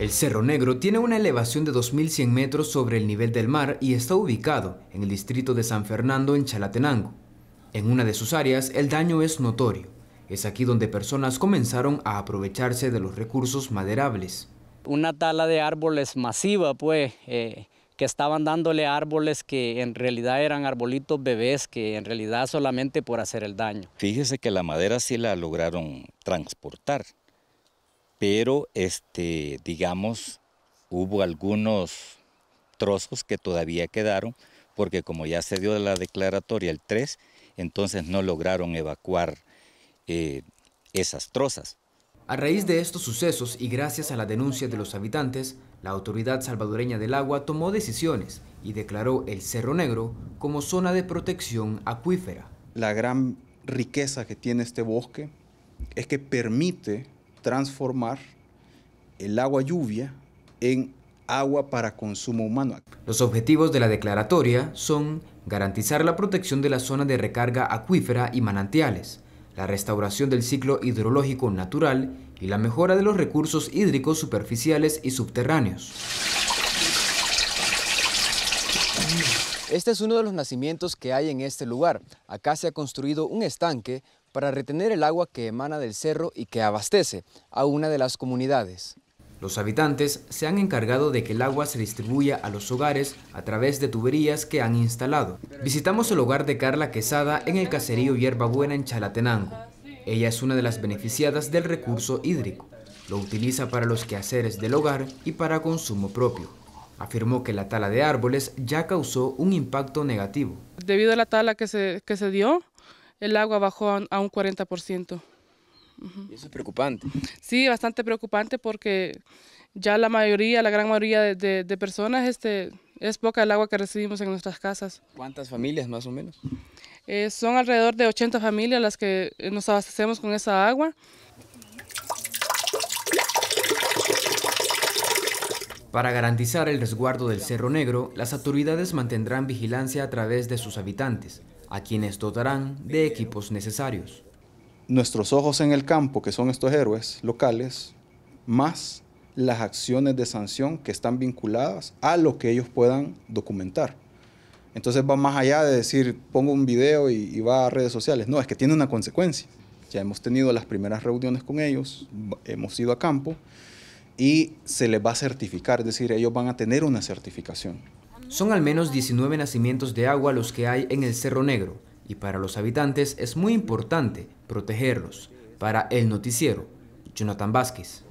El Cerro Negro tiene una elevación de 2.100 metros sobre el nivel del mar y está ubicado en el distrito de San Fernando en Chalatenango. En una de sus áreas el daño es notorio. Es aquí donde personas comenzaron a aprovecharse de los recursos maderables. Una tala de árboles masiva, pues, eh, que estaban dándole árboles que en realidad eran arbolitos bebés, que en realidad solamente por hacer el daño. Fíjese que la madera sí la lograron transportar, pero este, digamos, hubo algunos trozos que todavía quedaron, porque como ya se dio la declaratoria el 3, entonces no lograron evacuar eh, esas trozas. A raíz de estos sucesos y gracias a la denuncia de los habitantes, la Autoridad Salvadoreña del Agua tomó decisiones y declaró el Cerro Negro como zona de protección acuífera. La gran riqueza que tiene este bosque es que permite transformar el agua lluvia en agua para consumo humano. Los objetivos de la declaratoria son garantizar la protección de la zona de recarga acuífera y manantiales, la restauración del ciclo hidrológico natural y la mejora de los recursos hídricos superficiales y subterráneos. Este es uno de los nacimientos que hay en este lugar. Acá se ha construido un estanque para retener el agua que emana del cerro y que abastece a una de las comunidades. Los habitantes se han encargado de que el agua se distribuya a los hogares a través de tuberías que han instalado. Visitamos el hogar de Carla Quesada en el caserío Hierbabuena en Chalatenango. Ella es una de las beneficiadas del recurso hídrico. Lo utiliza para los quehaceres del hogar y para consumo propio. Afirmó que la tala de árboles ya causó un impacto negativo. Debido a la tala que se, que se dio, el agua bajó a un 40%. Eso es preocupante. Sí, bastante preocupante porque ya la mayoría, la gran mayoría de, personas, este, es poca el agua que recibimos en nuestras casas. ¿Cuántas familias más o menos? Eh, son alrededor de 80 familias las que nos abastecemos con esa agua. Para garantizar el resguardo del Cerro Negro, las autoridades mantendrán vigilancia a través de sus habitantes, a quienes dotarán de equipos necesarios. Nuestros ojos en el campo, que son estos héroes locales, más las acciones de sanción que están vinculadas a lo que ellos puedan documentar. Entonces va más allá de decir, pongo un video y, va a redes sociales. No, es que tiene una consecuencia. Ya hemos tenido las primeras reuniones con ellos, hemos ido a campo y se les va a certificar, es decir, ellos van a tener una certificación. Son al menos 19 nacimientos de agua los que hay en el Cerro Negro y para los habitantes es muy importante protegerlos. Para el noticiero, Jonathan Vázquez.